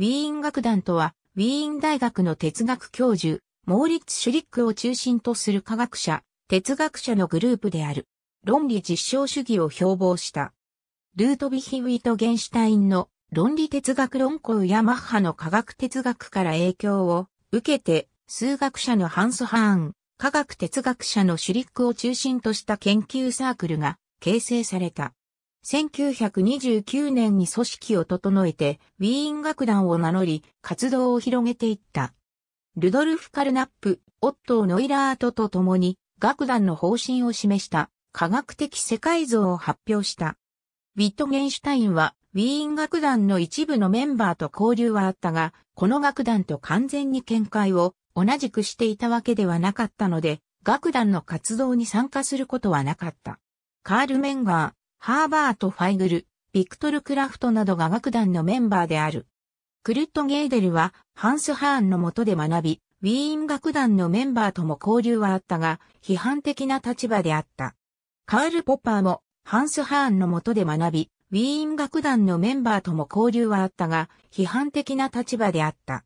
ウィーン楽団とは、ウィーン大学の哲学教授、モーリッツ・シュリックを中心とする科学者、哲学者のグループである。論理実証主義を標榜した。ルートビヒ・ウィトゲンシュタインの論理哲学論考やマッハの科学哲学から影響を受けて、数学者のハンス・ハーン、科学哲学者のシュリックを中心とした研究サークルが形成された。1929年に組織を整えて、ウィーン楽団を名乗り、活動を広げていった。ルドルフ・カルナップ、オットー・ノイラートと共に、楽団の方針を示した科学的世界像を発表した。ウィットゲンシュタインは、ウィーン楽団の一部のメンバーと交流はあったが、この楽団と完全に見解を同じくしていたわけではなかったので、楽団の活動に参加することはなかった。カール・メンガー、ハーバート・ファイグル、ビクトル・クラフトなどが楽団のメンバーである。クルット・ゲーデルはハンス・ハーンの下で学び、ウィーン楽団のメンバーとも交流はあったが、批判的な立場であった。カール・ポッパーもハンス・ハーンの下で学び、ウィーン楽団のメンバーとも交流はあったが、批判的な立場であった。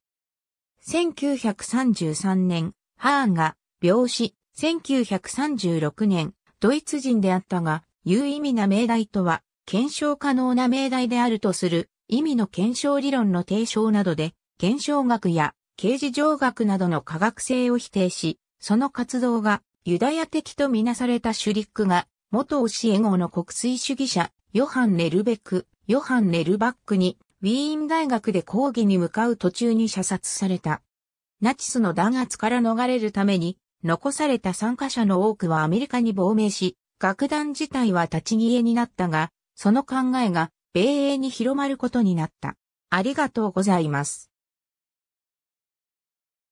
1933年、ハーンが病死、1936年、ドイツ人であったが、有う意味な命題とは、検証可能な命題であるとする意味の検証理論の提唱などで、検証学や刑事上学などの科学性を否定し、その活動がユダヤ的とみなされたシュリックが、元教え子の国粋主義者、ヨハン・ネルベク、ヨハン・ネルバックに、ウィーン大学で講義に向かう途中に射殺された。ナチスの弾圧から逃れるために、残された参加者の多くはアメリカに亡命し、楽団自体は立ち消えになったが、その考えが、米英に広まることになった。ありがとうございます。